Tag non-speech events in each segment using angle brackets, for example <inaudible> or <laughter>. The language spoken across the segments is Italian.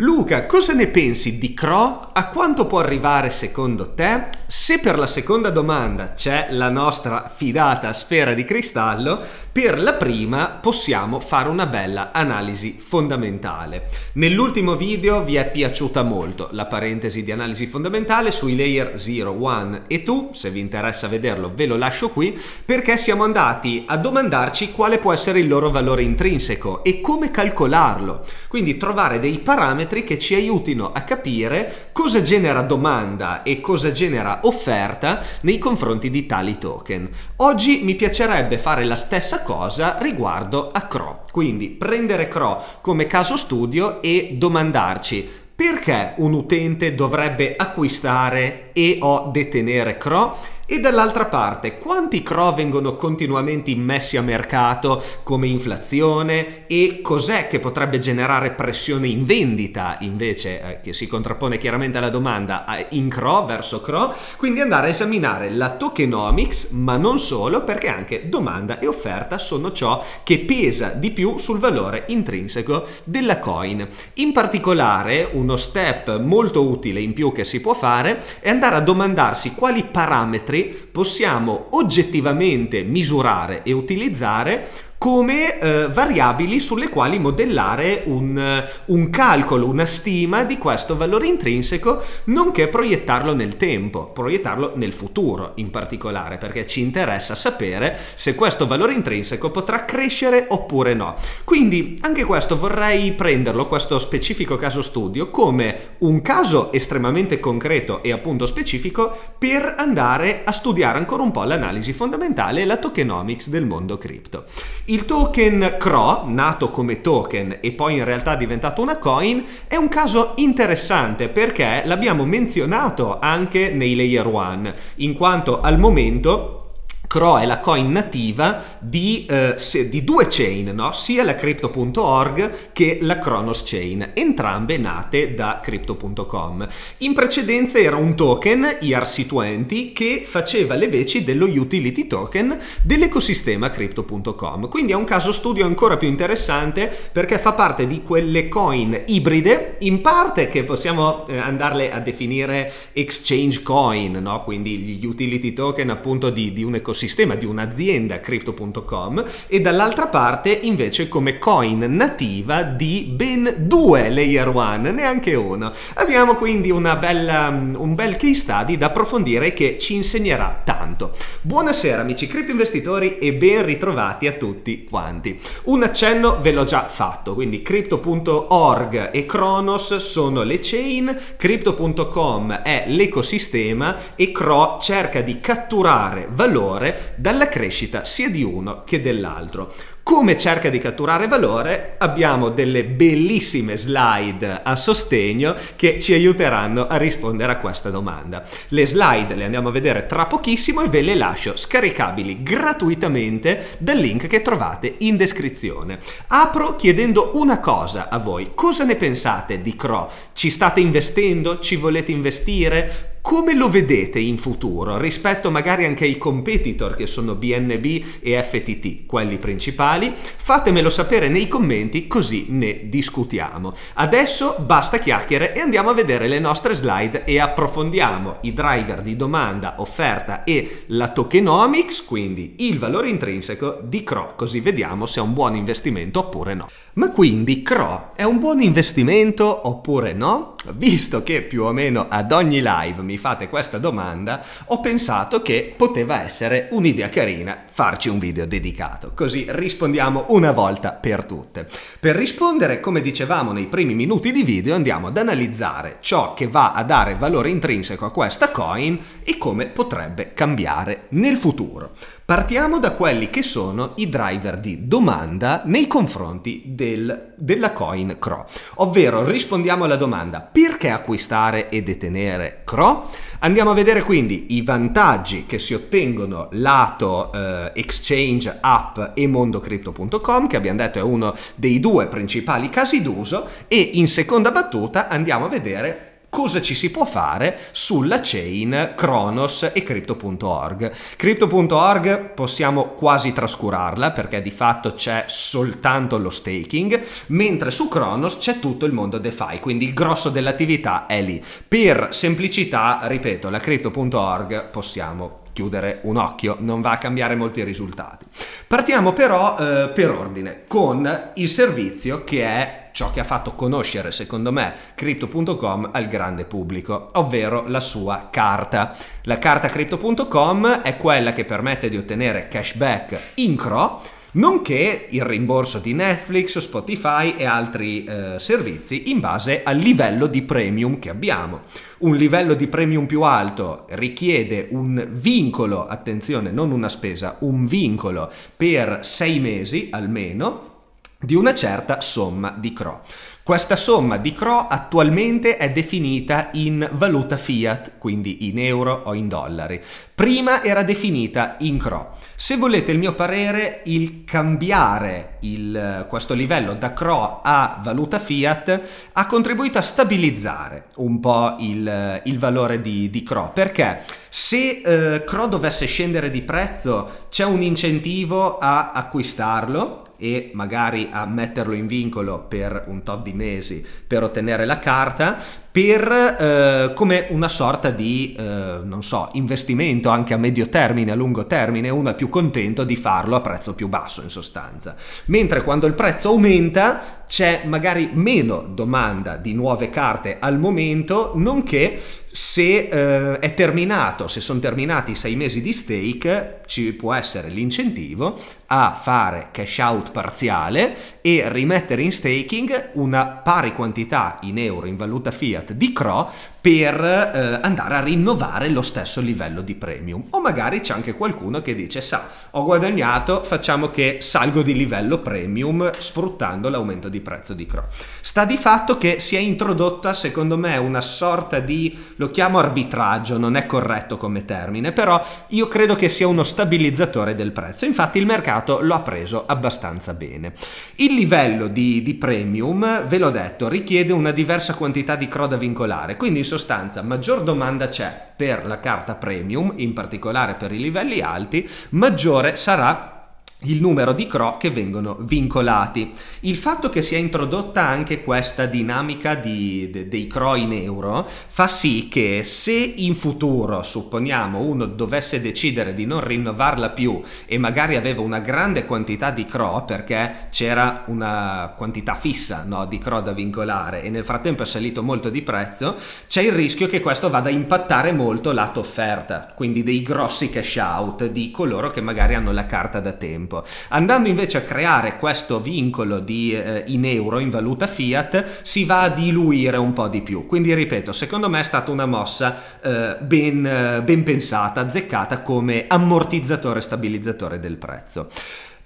Luca, cosa ne pensi di Cro? A quanto può arrivare secondo te? Se per la seconda domanda c'è la nostra fidata sfera di cristallo, per la prima possiamo fare una bella analisi fondamentale. Nell'ultimo video vi è piaciuta molto la parentesi di analisi fondamentale sui layer 0, 1 e 2, se vi interessa vederlo ve lo lascio qui, perché siamo andati a domandarci quale può essere il loro valore intrinseco e come calcolarlo, quindi trovare dei parametri parametri che ci aiutino a capire cosa genera domanda e cosa genera offerta nei confronti di tali token. Oggi mi piacerebbe fare la stessa cosa riguardo a CRO, quindi prendere CRO come caso studio e domandarci perché un utente dovrebbe acquistare e o detenere CRO e dall'altra parte, quanti CRO vengono continuamente immessi a mercato come inflazione e cos'è che potrebbe generare pressione in vendita invece, eh, che si contrappone chiaramente alla domanda eh, in CRO verso CRO? Quindi andare a esaminare la tokenomics, ma non solo, perché anche domanda e offerta sono ciò che pesa di più sul valore intrinseco della coin. In particolare, uno step molto utile in più che si può fare è andare a domandarsi quali parametri possiamo oggettivamente misurare e utilizzare come eh, variabili sulle quali modellare un, eh, un, calcolo, una stima di questo valore intrinseco, nonché proiettarlo nel tempo, proiettarlo nel futuro in particolare, perché ci interessa sapere se questo valore intrinseco potrà crescere oppure no. Quindi anche questo vorrei prenderlo, questo specifico caso studio, come un caso estremamente concreto e appunto specifico per andare a studiare ancora un po' l'analisi fondamentale e la tokenomics del mondo cripto. Il token CRO, nato come token e poi in realtà diventato una coin, è un caso interessante perché l'abbiamo menzionato anche nei layer 1, in quanto al momento CRO è la coin nativa di, eh, se, di due chain, no? sia la Crypto.org che la Kronos Chain, entrambe nate da Crypto.com. In precedenza era un token, ERC20, che faceva le veci dello utility token dell'ecosistema Crypto.com. Quindi è un caso studio ancora più interessante perché fa parte di quelle coin ibride, in parte che possiamo eh, andarle a definire exchange coin, no? quindi gli utility token appunto di, di un ecosistema ecosistema di un'azienda crypto.com e dall'altra parte invece come coin nativa di ben due layer one, neanche uno. Abbiamo quindi bella, mm, un bel case study da approfondire che ci insegnerà tanto. Buonasera amici cripto investitori e ben ritrovati a tutti quanti. Un accenno ve l'ho già fatto, quindi crypto.org e Kronos sono le chain, crypto.com è l'ecosistema e Cro cerca di catturare valore valore dalla crescita sia di uno che dell'altro. Come cerca di catturare valore abbiamo delle bellissime slide a sostegno che ci aiuteranno a rispondere a questa domanda. Le slide le andiamo a vedere tra pochissimo e ve le lascio scaricabili gratuitamente dal link che trovate in descrizione. Apro chiedendo una cosa a voi, cosa ne pensate di CRO? Ci state investendo? Ci volete investire? come lo vedete in futuro rispetto magari anche ai competitor che sono BNB e FTT, quelli principali? Fatemelo sapere nei commenti così ne discutiamo. Adesso basta chiacchiere e andiamo a vedere le nostre slide e approfondiamo i driver di domanda, offerta e la tokenomics, quindi il valore intrinseco di CRO, così vediamo se è un buon investimento oppure no. Ma quindi CRO è un buon investimento oppure no? Visto che più o meno ad ogni live mi fate questa domanda, ho pensato che poteva essere un'idea carina farci un video dedicato, così rispondiamo una volta per tutte. Per rispondere, come dicevamo nei primi minuti di video, andiamo ad analizzare ciò che va a dare valore intrinseco a questa coin e come potrebbe cambiare nel futuro. Partiamo da quelli che sono i driver di domanda nei confronti del, della coin CRO, ovvero rispondiamo alla domanda perché acquistare e detenere CRO? Andiamo a vedere quindi i vantaggi che si ottengono lato eh, exchange app e mondocrypto.com che abbiamo detto è uno dei due principali casi d'uso e in seconda battuta andiamo a vedere cosa ci si può fare sulla chain Kronos e Crypto.org. Crypto.org possiamo quasi trascurarla perché di fatto c'è soltanto lo staking, mentre su Kronos c'è tutto il mondo DeFi, quindi il grosso dell'attività è lì. Per semplicità, ripeto, la Crypto.org possiamo chiudere un occhio, non va a cambiare molti risultati. Partiamo però eh, per ordine con il servizio che è ciò che ha fatto conoscere, secondo me, crypto.com al grande pubblico, ovvero la sua carta. La carta crypto.com è quella che permette di ottenere cashback in CRO, nonché il rimborso di Netflix, Spotify e altri eh, servizi in base al livello di premium che abbiamo. Un livello di premium più alto richiede un vincolo, attenzione, non una spesa, un vincolo per sei mesi almeno di una certa somma di CRO. Questa somma di CRO attualmente è definita in valuta fiat, quindi in euro o in dollari. Prima era definita in CRO. Se volete il mio parere, il cambiare il, questo livello da CRO a valuta fiat ha contribuito a stabilizzare un po' il, il valore di, di, CRO, perché se eh, CRO dovesse scendere di prezzo c'è un incentivo a acquistarlo e magari a metterlo in vincolo per un tot di mesi per ottenere la carta per eh, come una sorta di, eh, non so, investimento anche a medio termine, a lungo termine, uno è più contento di farlo a prezzo più basso in sostanza. Mentre quando il prezzo aumenta c'è magari meno domanda di nuove carte al momento, nonché se eh, è terminato, se sono terminati i sei mesi di stake, ci può essere l'incentivo a fare cash out parziale e rimettere in staking una pari quantità in euro in valuta fiat Fiat di Cro per eh, andare a rinnovare lo stesso livello di premium. O magari c'è anche qualcuno che dice, sa, ho guadagnato, facciamo che salgo di livello premium sfruttando l'aumento di prezzo di Cro. Sta di fatto che si è introdotta, secondo me, una sorta di, lo chiamo arbitraggio, non è corretto come termine, però io credo che sia uno stabilizzatore del prezzo. Infatti il mercato lo ha preso abbastanza bene. Il livello di, di premium, ve l'ho detto, richiede una diversa quantità di Cro da vincolare, quindi in sostanza maggior domanda c'è per la carta premium, in particolare per i livelli alti, maggiore sarà il numero di CRO che vengono vincolati. Il fatto che sia introdotta anche questa dinamica di, de, dei CRO in euro fa sì che se in futuro, supponiamo, uno dovesse decidere di non rinnovarla più e magari aveva una grande quantità di CRO perché c'era una quantità fissa no, di CRO da vincolare e nel frattempo è salito molto di prezzo, c'è il rischio che questo vada a impattare molto lato offerta, quindi dei grossi cash out di coloro che magari hanno la carta da tempo tempo. Andando invece a creare questo vincolo di, eh, in euro, in valuta fiat, si va a diluire un po' di più. Quindi ripeto, secondo me è stata una mossa eh, ben, eh, ben pensata, azzeccata come ammortizzatore e stabilizzatore del prezzo.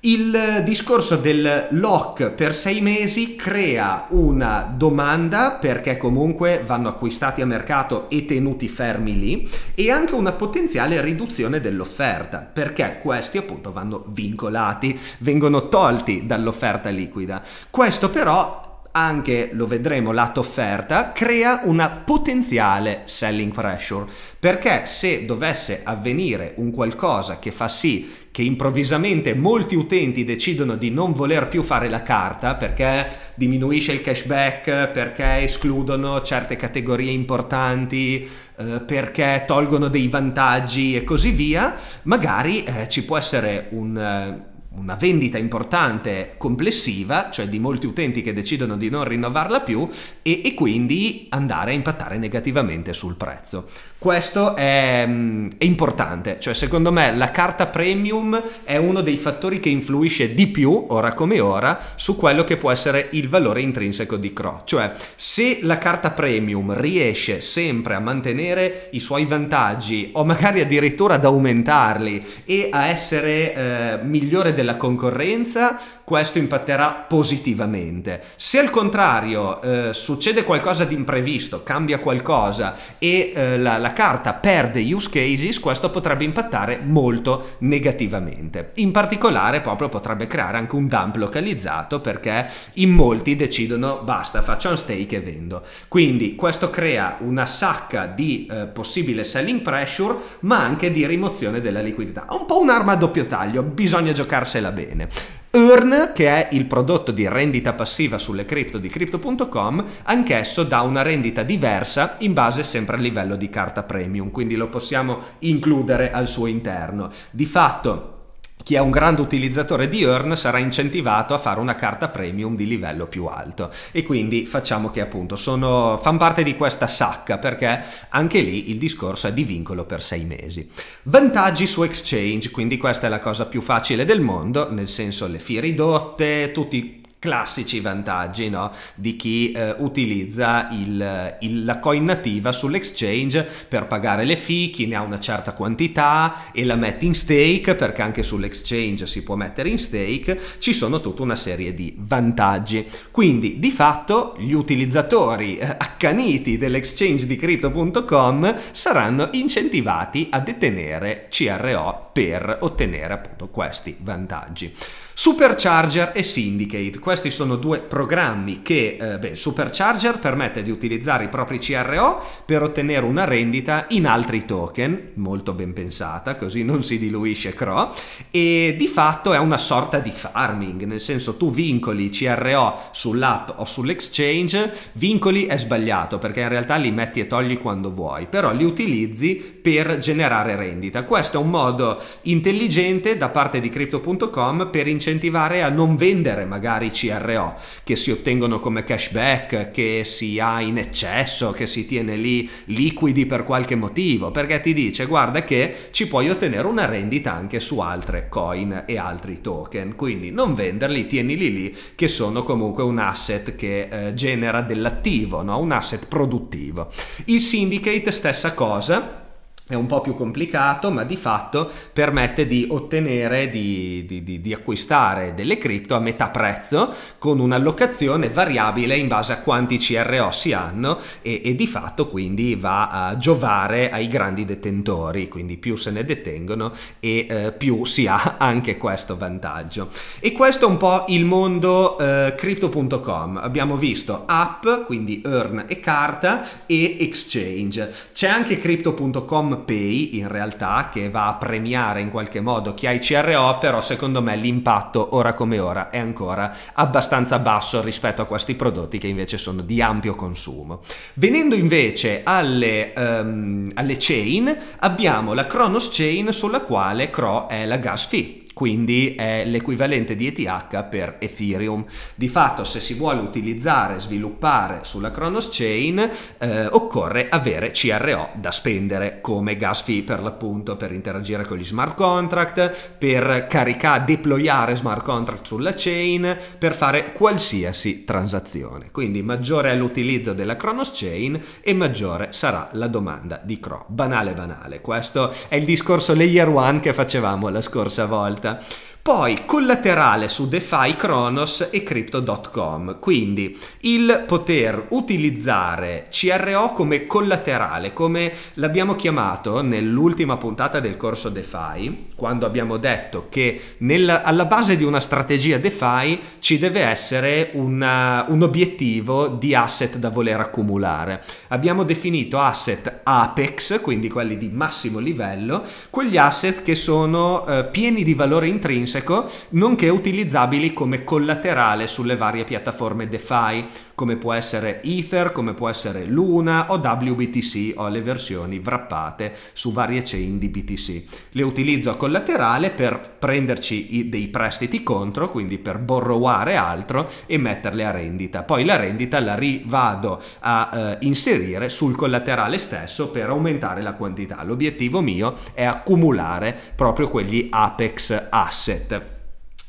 Il discorso del lock per sei mesi crea una domanda perché comunque vanno acquistati a mercato e tenuti fermi lì e anche una potenziale riduzione dell'offerta perché questi appunto vanno vincolati, vengono tolti dall'offerta liquida. Questo però anche, lo vedremo, lato offerta, crea una potenziale selling pressure, perché se dovesse avvenire un qualcosa che fa sì che improvvisamente molti utenti decidono di non voler più fare la carta perché diminuisce il cashback, perché escludono certe categorie importanti, eh, perché tolgono dei vantaggi e così via, magari eh, ci può essere un... Eh, una vendita importante complessiva, cioè di molti utenti che decidono di non rinnovarla più e, e quindi andare a impattare negativamente sul prezzo. Questo è, mm, è, importante, cioè secondo me la carta premium è uno dei fattori che influisce di più, ora come ora, su quello che può essere il valore intrinseco di Cro. Cioè se la carta premium riesce sempre a mantenere i suoi vantaggi o magari addirittura ad aumentarli e a essere eh, migliore del della concorrenza, questo impatterà positivamente. Se al contrario eh, succede qualcosa di imprevisto, cambia qualcosa e eh, la, la carta perde use cases, questo potrebbe impattare molto negativamente. In particolare proprio potrebbe creare anche un dump localizzato perché in molti decidono basta, faccio un stake e vendo. Quindi questo crea una sacca di eh, possibile selling pressure ma anche di rimozione della liquidità. Un po' un'arma a doppio taglio, bisogna giocarsi giocarsela bene. Earn, che è il prodotto di rendita passiva sulle cripto di crypto.com, anch'esso dà una rendita diversa in base sempre al livello di carta premium, quindi lo possiamo includere al suo interno. Di fatto chi è un grande utilizzatore di Earn sarà incentivato a fare una carta premium di livello più alto e quindi facciamo che appunto sono, fan parte di questa sacca perché anche lì il discorso è di vincolo per sei mesi. Vantaggi su Exchange, quindi questa è la cosa più facile del mondo, nel senso le fee ridotte, tutti classici vantaggi no? di chi eh, utilizza il, il, la coin nativa sull'exchange per pagare le fee, chi ne ha una certa quantità e la mette in stake perché anche sull'exchange si può mettere in stake, ci sono tutta una serie di vantaggi. Quindi di fatto gli utilizzatori eh, accaniti dell'exchange di crypto.com saranno incentivati a detenere CRO per ottenere appunto questi vantaggi. Supercharger e Syndicate, questi sono due programmi che eh, beh, Supercharger permette di utilizzare i propri CRO per ottenere una rendita in altri token, molto ben pensata, così non si diluisce CRO, e di fatto è una sorta di farming, nel senso tu vincoli i CRO sull'app o sull'exchange, vincoli è sbagliato perché in realtà li metti e togli quando vuoi, però li utilizzi per generare rendita. Questo è un modo intelligente da parte di crypto.com per incentivare incentivare a non vendere magari CRO che si ottengono come cashback, che si ha in eccesso, che si tiene lì liquidi per qualche motivo, perché ti dice guarda che ci puoi ottenere una rendita anche su altre coin e altri token, quindi non venderli, tienili lì che sono comunque un asset che eh, genera dell'attivo, no? un asset produttivo. Il syndicate stessa cosa è un po' più complicato, ma di fatto permette di ottenere, di, di, di, di, acquistare delle cripto a metà prezzo con un'allocazione variabile in base a quanti CRO si hanno e, e, di fatto quindi va a giovare ai grandi detentori, quindi più se ne detengono e eh, più si ha anche questo vantaggio. E questo è un po' il mondo eh, crypto.com. Abbiamo visto app, quindi earn e carta e exchange. C'è anche crypto.com pay in realtà che va a premiare in qualche modo chi ha i CRO, però secondo me l'impatto ora come ora è ancora abbastanza basso rispetto a questi prodotti che invece sono di ampio consumo. Venendo invece alle, um, alle chain, abbiamo la Kronos Chain sulla quale CRO è la gas fee quindi è l'equivalente di ETH per Ethereum. Di fatto se si vuole utilizzare, e sviluppare sulla Kronos Chain eh, occorre avere CRO da spendere come gas fee per l'appunto per interagire con gli smart contract, per caricare, deployare smart contract sulla chain, per fare qualsiasi transazione. Quindi maggiore è l'utilizzo della Kronos Chain e maggiore sarà la domanda di CRO. Banale banale, questo è il discorso layer 1 che facevamo la scorsa volta tá? Poi collaterale su DeFi Kronos e Crypto.com, quindi il poter utilizzare CRO come collaterale, come l'abbiamo chiamato nell'ultima puntata del corso DeFi, quando abbiamo detto che nella, alla base di una strategia DeFi ci deve essere una, uh, un obiettivo di asset da voler accumulare. Abbiamo definito asset apex, quindi quelli di massimo livello, quegli asset che sono eh, pieni di valore intrinseco intrinseco, nonché utilizzabili come collaterale sulle varie piattaforme DeFi come può essere Ether, come può essere Luna o WBTC o le versioni wrappate su varie chain di BTC. Le utilizzo a collaterale per prenderci dei prestiti contro, quindi per borroware altro e metterle a rendita. Poi la rendita la rivado a eh, inserire sul collaterale stesso per aumentare la quantità. L'obiettivo mio è accumulare proprio quegli Apex asset.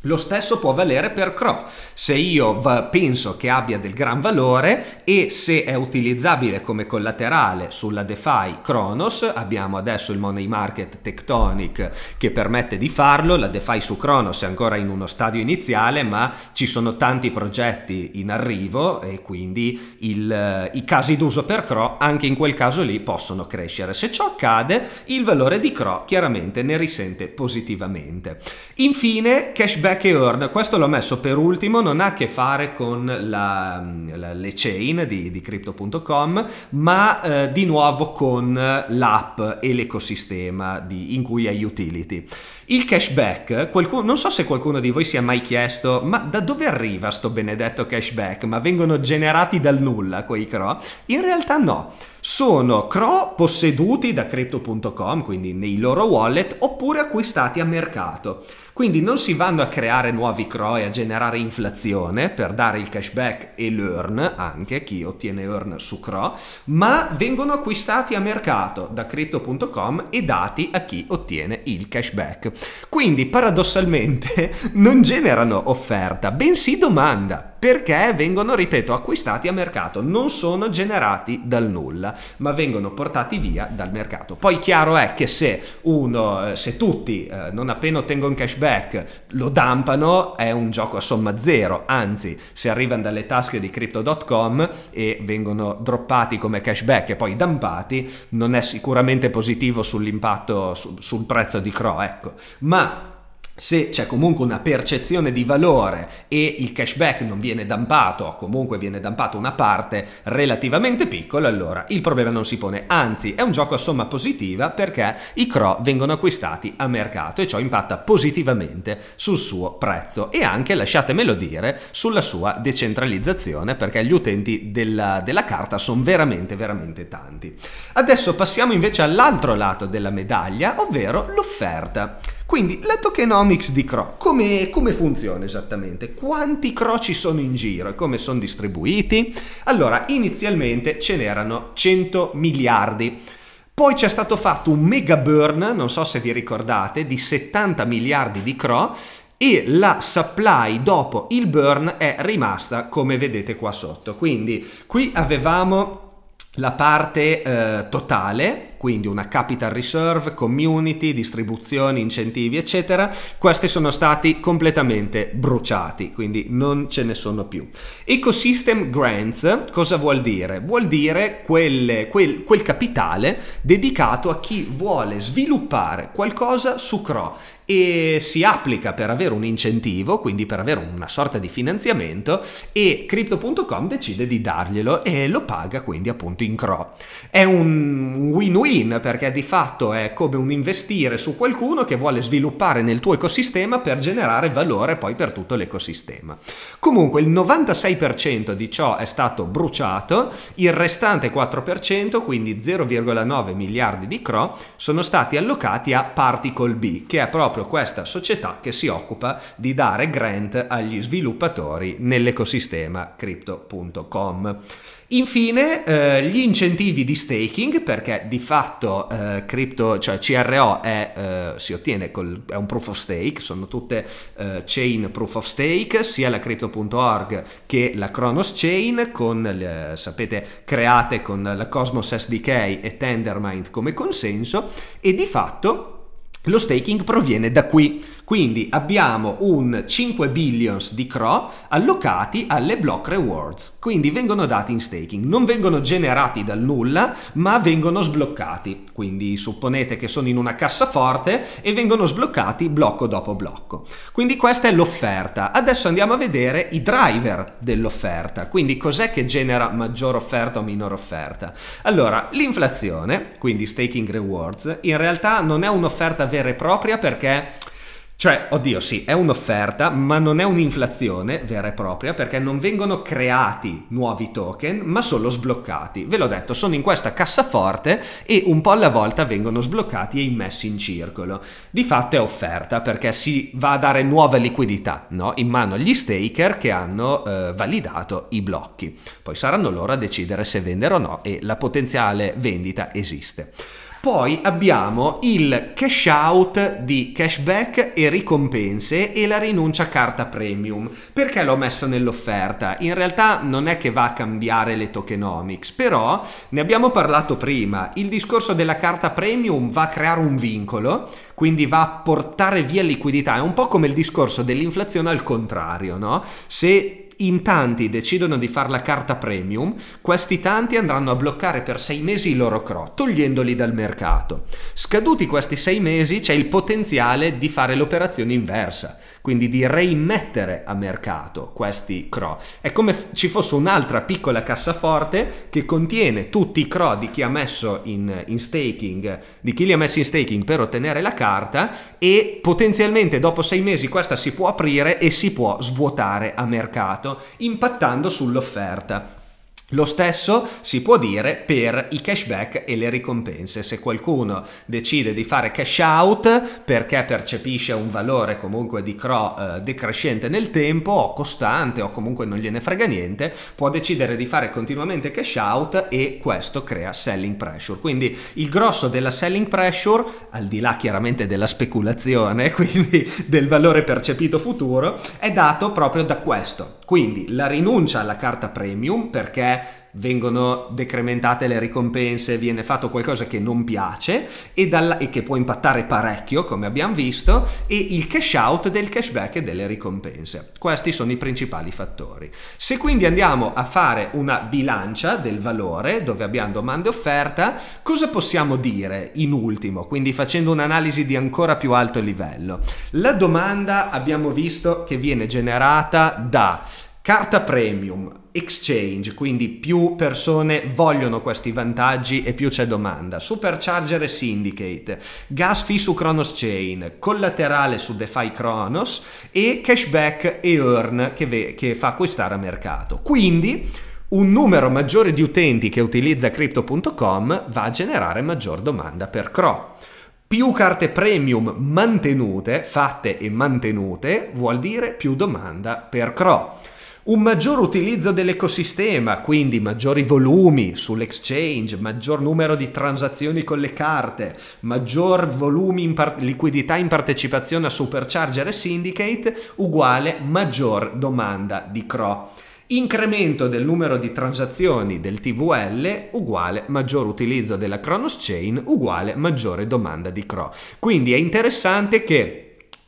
Lo stesso può valere per CRO. Se io penso che abbia del gran valore e se è utilizzabile come collaterale sulla DeFi Kronos, abbiamo adesso il money market Tectonic che permette di farlo, la DeFi su Kronos è ancora in uno stadio iniziale, ma ci sono tanti progetti in arrivo e quindi il, eh, i casi d'uso per CRO anche in quel caso lì possono crescere. Se ciò accade, il valore di CRO chiaramente ne risente positivamente. Infine, cashback Jack cioè Earn, questo l'ho messo per ultimo, non ha a che fare con la, la, le chain di, di crypto.com, ma eh, di nuovo con l'app e l'ecosistema di, in cui è utility. Il cashback, qualcuno, non so se qualcuno di voi si è mai chiesto, ma da dove arriva sto benedetto cashback? Ma vengono generati dal nulla quei CRO? In realtà no, sono CRO posseduti da crypto.com, quindi nei loro wallet, oppure acquistati a mercato. Quindi non si vanno a creare nuovi CRO e a generare inflazione per dare il cashback e l'earn anche, chi ottiene earn su CRO, ma vengono acquistati a mercato da crypto.com e dati a chi ottiene il cashback. Quindi paradossalmente <laughs> non generano offerta, bensì domanda perché vengono, ripeto, acquistati a mercato, non sono generati dal nulla, ma vengono portati via dal mercato. Poi chiaro è che se uno, eh, se tutti eh, non appena ottengono un cashback lo dampano, è un gioco a somma zero, anzi se arrivano dalle tasche di crypto.com e vengono droppati come cashback e poi dampati, non è sicuramente positivo sull'impatto su, sul prezzo di Cro, ecco. Ma se c'è comunque una percezione di valore e il cashback non viene dampato, o comunque viene dampato una parte relativamente piccola, allora il problema non si pone. Anzi, è un gioco a somma positiva perché i CRO vengono acquistati a mercato e ciò impatta positivamente sul suo prezzo e anche, lasciatemelo dire, sulla sua decentralizzazione perché gli utenti della, della carta sono veramente, veramente tanti. Adesso passiamo invece all'altro lato della medaglia, ovvero l'offerta. Quindi la tokenomics di CRO come, come, funziona esattamente? Quanti CRO ci sono in giro e come sono distribuiti? Allora, inizialmente ce n'erano 100 miliardi. Poi c'è stato fatto un mega burn, non so se vi ricordate, di 70 miliardi di CRO e la supply dopo il burn è rimasta come vedete qua sotto. Quindi qui avevamo la parte eh, totale quindi una capital reserve, community, distribuzioni, incentivi, eccetera, questi sono stati completamente bruciati, quindi non ce ne sono più. Ecosystem grants cosa vuol dire? Vuol dire quelle, quel, quel capitale dedicato a chi vuole sviluppare qualcosa su CRO e si applica per avere un incentivo, quindi per avere una sorta di finanziamento e crypto.com decide di darglielo e lo paga quindi appunto in CRO. È un win-win all-in perché di fatto è come un investire su qualcuno che vuole sviluppare nel tuo ecosistema per generare valore poi per tutto l'ecosistema. Comunque il 96% di ciò è stato bruciato, il restante 4%, quindi 0,9 miliardi di CRO, sono stati allocati a Particle B, che è proprio questa società che si occupa di dare grant agli sviluppatori nell'ecosistema crypto.com. Infine eh, gli incentivi di staking perché di fatto eh, crypto, cioè CRO è, eh, si ottiene col, è un proof of stake, sono tutte eh, chain proof of stake, sia la crypto.org che la Kronos Chain con le, sapete create con la Cosmos SDK e Tendermind come consenso e di fatto lo staking proviene da qui, quindi abbiamo un 5 billions di CRO allocati alle block rewards, quindi vengono dati in staking, non vengono generati dal nulla, ma vengono sbloccati. Quindi supponete che sono in una cassaforte e vengono sbloccati blocco dopo blocco. Quindi questa è l'offerta. Adesso andiamo a vedere i driver dell'offerta, quindi cos'è che genera maggior offerta o minor offerta. Allora, l'inflazione, quindi staking rewards, in realtà non è un'offerta vera e propria perché cioè, oddio, sì, è un'offerta, ma non è un'inflazione vera e propria perché non vengono creati nuovi token, ma solo sbloccati. Ve l'ho detto, sono in questa cassaforte e un po' alla volta vengono sbloccati e immessi in circolo. Di fatto è offerta perché si va a dare nuova liquidità no? in mano agli staker che hanno eh, validato i blocchi. Poi saranno loro a decidere se vendere o no e la potenziale vendita esiste. Poi abbiamo il cash out di cashback e ricompense e la rinuncia carta premium. Perché l'ho messo nell'offerta? In realtà non è che va a cambiare le tokenomics, però ne abbiamo parlato prima. Il discorso della carta premium va a creare un vincolo quindi va a portare via liquidità. È un po' come il discorso dell'inflazione al contrario, no? Se in tanti decidono di fare la carta premium, questi tanti andranno a bloccare per sei mesi i loro CRO, togliendoli dal mercato. Scaduti questi sei mesi c'è il potenziale di fare l'operazione inversa, quindi di reimmettere a mercato questi CRO. È come ci fosse un'altra piccola cassaforte che contiene tutti i CRO di chi ha messo in, in staking, di chi li ha messi in staking per ottenere la carta e potenzialmente dopo sei mesi questa si può aprire e si può svuotare a mercato impattando sull'offerta. Lo stesso si può dire per i cashback e le ricompense. Se qualcuno decide di fare cash out perché percepisce un valore comunque di CRO eh, decrescente nel tempo o costante o comunque non gliene frega niente, può decidere di fare continuamente cash out e questo crea selling pressure. Quindi il grosso della selling pressure, al di là chiaramente della speculazione, <laughs> quindi del valore percepito futuro, è dato proprio da questo. Quindi la rinuncia alla carta premium perché vengono decrementate le ricompense, viene fatto qualcosa che non piace e, dalla, e, che può impattare parecchio, come abbiamo visto, e il cash out del cashback e delle ricompense. Questi sono i principali fattori. Se quindi andiamo a fare una bilancia del valore, dove abbiamo domande e offerta, cosa possiamo dire in ultimo? Quindi facendo un'analisi di ancora più alto livello. La domanda abbiamo visto che viene generata da Carta premium, exchange, quindi più persone vogliono questi vantaggi e più c'è domanda. Supercharger e Syndicate, gas fee su Kronos Chain, collaterale su DeFi Kronos e cashback e earn che, che fa acquistare a mercato. Quindi un numero maggiore di utenti che utilizza crypto.com va a generare maggior domanda per CRO. Più carte premium mantenute, fatte e mantenute, vuol dire più domanda per CRO un maggior utilizzo dell'ecosistema, quindi maggiori volumi sull'exchange, maggior numero di transazioni con le carte, maggior volumi in par- liquidità in partecipazione a Supercharger e Syndicate, uguale maggior domanda di CRO. Incremento del numero di transazioni del TVL uguale maggior utilizzo della Kronos Chain uguale maggiore domanda di CRO. Quindi è interessante che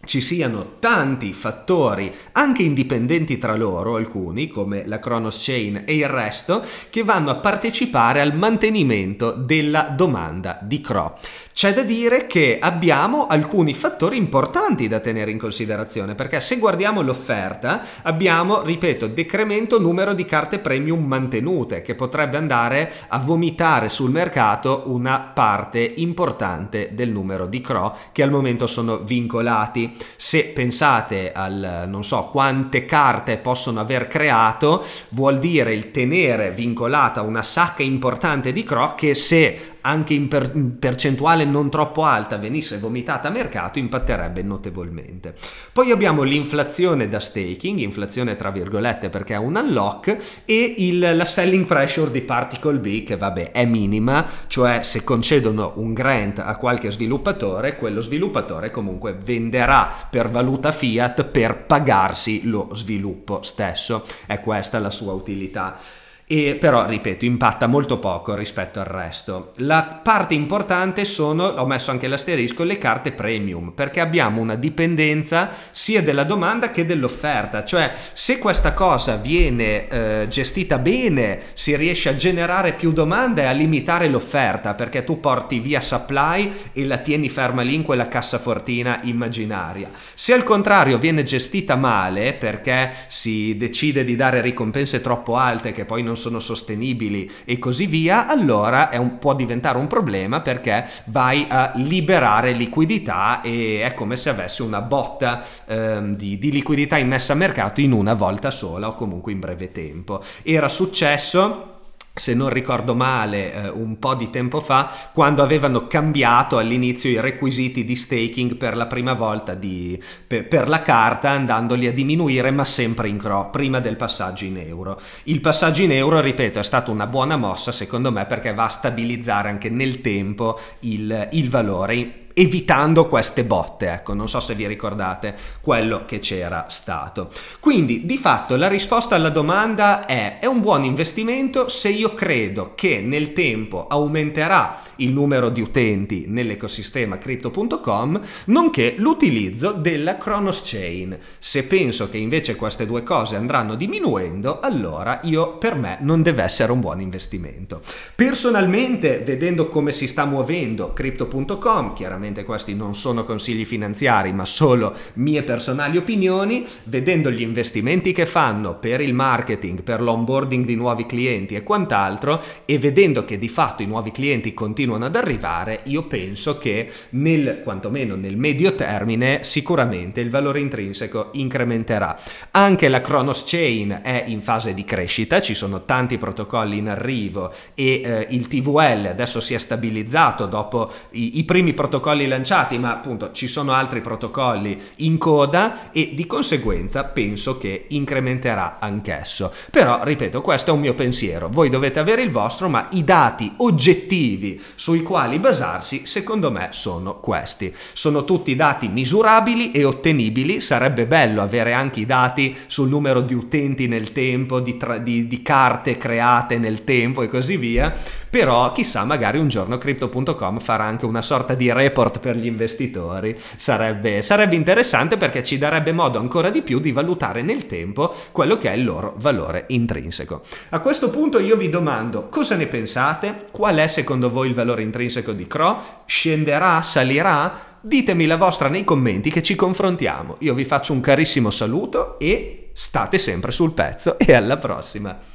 ci siano tanti fattori, anche indipendenti tra loro, alcuni come la Kronos Chain e il resto, che vanno a partecipare al mantenimento della domanda di CRO. C'è da dire che abbiamo alcuni fattori importanti da tenere in considerazione, perché se guardiamo l'offerta abbiamo, ripeto, decremento numero di carte premium mantenute, che potrebbe andare a vomitare sul mercato una parte importante del numero di CRO che al momento sono vincolati se pensate al non so quante carte possono aver creato, vuol dire il tenere vincolata una sacca importante di crocche se anche in, per, in percentuale non troppo alta venisse vomitata a mercato impatterebbe notevolmente. Poi abbiamo l'inflazione da staking, inflazione tra virgolette perché è un unlock e il, la selling pressure di Particle B che vabbè è minima, cioè se concedono un grant a qualche sviluppatore, quello sviluppatore comunque venderà per valuta fiat per pagarsi lo sviluppo stesso. È questa la sua utilità. E però, ripeto, impatta molto poco rispetto al resto. La parte importante sono, ho messo anche l'asterisco, le carte premium, perché abbiamo una dipendenza sia della domanda che dell'offerta. Cioè, se questa cosa viene eh, gestita bene, si riesce a generare più domanda e a limitare l'offerta, perché tu porti via supply e la tieni ferma lì in quella cassafortina immaginaria. Se al contrario viene gestita male, perché si decide di dare ricompense troppo alte che poi non non sono sostenibili e così via, allora un, può diventare un problema perché vai a liberare liquidità e è come se avessi una botta ehm, di, di liquidità immessa a mercato in una volta sola o comunque in breve tempo. Era successo se non ricordo male, eh, un po' di tempo fa, quando avevano cambiato all'inizio i requisiti di staking per la prima volta di, per, per, la carta, andandoli a diminuire, ma sempre in cro, prima del passaggio in euro. Il passaggio in euro, ripeto, è stata una buona mossa secondo me perché va a stabilizzare anche nel tempo il, il valore evitando queste botte, ecco, non so se vi ricordate quello che c'era stato. Quindi di fatto la risposta alla domanda è è un buon investimento se io credo che nel tempo aumenterà il numero di utenti nell'ecosistema crypto.com, nonché l'utilizzo della Kronos Chain. Se penso che invece queste due cose andranno diminuendo, allora io per me non deve essere un buon investimento. Personalmente, vedendo come si sta muovendo crypto.com, chiaramente ovviamente questi non sono consigli finanziari ma solo mie personali opinioni, vedendo gli investimenti che fanno per il marketing, per l'onboarding di nuovi clienti e quant'altro e vedendo che di fatto i nuovi clienti continuano ad arrivare, io penso che nel, quantomeno nel medio termine sicuramente il valore intrinseco incrementerà. Anche la Kronos Chain è in fase di crescita, ci sono tanti protocolli in arrivo e eh, il TVL adesso si è stabilizzato dopo i, i primi protocolli protocolli lanciati, ma appunto ci sono altri protocolli in coda e di conseguenza penso che incrementerà anch'esso. Però, ripeto, questo è un mio pensiero, voi dovete avere il vostro, ma i dati oggettivi sui quali basarsi, secondo me, sono questi. Sono tutti dati misurabili e ottenibili, sarebbe bello avere anche i dati sul numero di utenti nel tempo, di, di, di carte create nel tempo e così via, però chissà magari un giorno crypto.com farà anche una sorta di report per gli investitori, sarebbe, sarebbe interessante perché ci darebbe modo ancora di più di valutare nel tempo quello che è il loro valore intrinseco. A questo punto io vi domando cosa ne pensate, qual è secondo voi il valore intrinseco di Crow scenderà, salirà? Ditemi la vostra nei commenti che ci confrontiamo. Io vi faccio un carissimo saluto e state sempre sul pezzo e alla prossima!